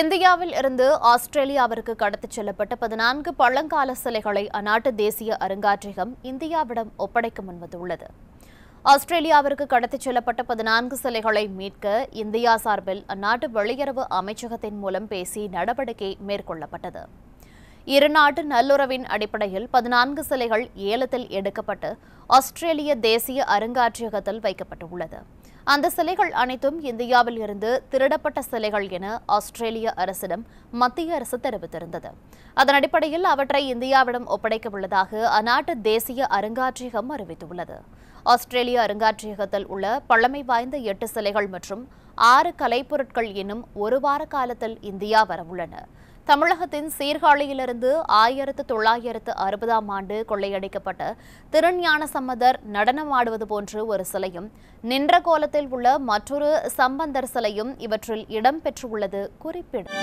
இந்தியாவில் இருந்து ஆஸ்திரேலியாவிற்கு கடத்திச் செல்லப்பட்ட பதினான்கு பழங்கால சிலைகளை அந்நாட்டு தேசிய அருங்காட்சியகம் இந்தியாவிடம் ஒப்படைக்க முன்வந்துள்ளது ஆஸ்திரேலியாவிற்கு கடத்திச் செல்லப்பட்ட பதினான்கு சிலைகளை மீட்க இந்தியா சார்பில் அந்நாட்டு வெளியுறவு அமைச்சகத்தின் மூலம் பேசி நடவடிக்கை மேற்கொள்ளப்பட்டது இருநாட்டு நல்லுறவின் அடிப்படையில் பதினான்கு சிலைகள் ஏலத்தில் எடுக்கப்பட்டு ஆஸ்திரேலிய தேசிய அருங்காட்சியகத்தில் வைக்கப்பட்டுள்ளது அந்த சிலைகள் அனைத்தும் இந்தியாவில் இருந்து திருடப்பட்ட சிலைகள் என ஆஸ்திரேலிய அரசிடம் மத்திய அரசு தெரிவித்திருந்தது அதன் அடிப்படையில் அவற்றை இந்தியாவிடம் ஒப்படைக்க உள்ளதாக அந்நாட்டு தேசிய அருங்காட்சியகம் அறிவித்துள்ளது ஆஸ்திரேலிய அருங்காட்சியகத்தில் உள்ள பழமை வாய்ந்த எட்டு சிலைகள் மற்றும் ஆறு கலைப்பொருட்கள் இன்னும் ஒரு வார காலத்தில் இந்தியா வரவுள்ளன தமிழகத்தின் சீர்காழியிலிருந்து ஆயிரத்து தொள்ளாயிரத்து அறுபதாம் ஆண்டு கொள்ளையடிக்கப்பட்ட திருஞான சம்பந்தர் ஆடுவது போன்று ஒரு சிலையும் நின்ற கோலத்தில் உள்ள மற்றொரு சம்பந்தர் சிலையும் இவற்றில் இடம்பெற்றுள்ளது குறிப்பிடும்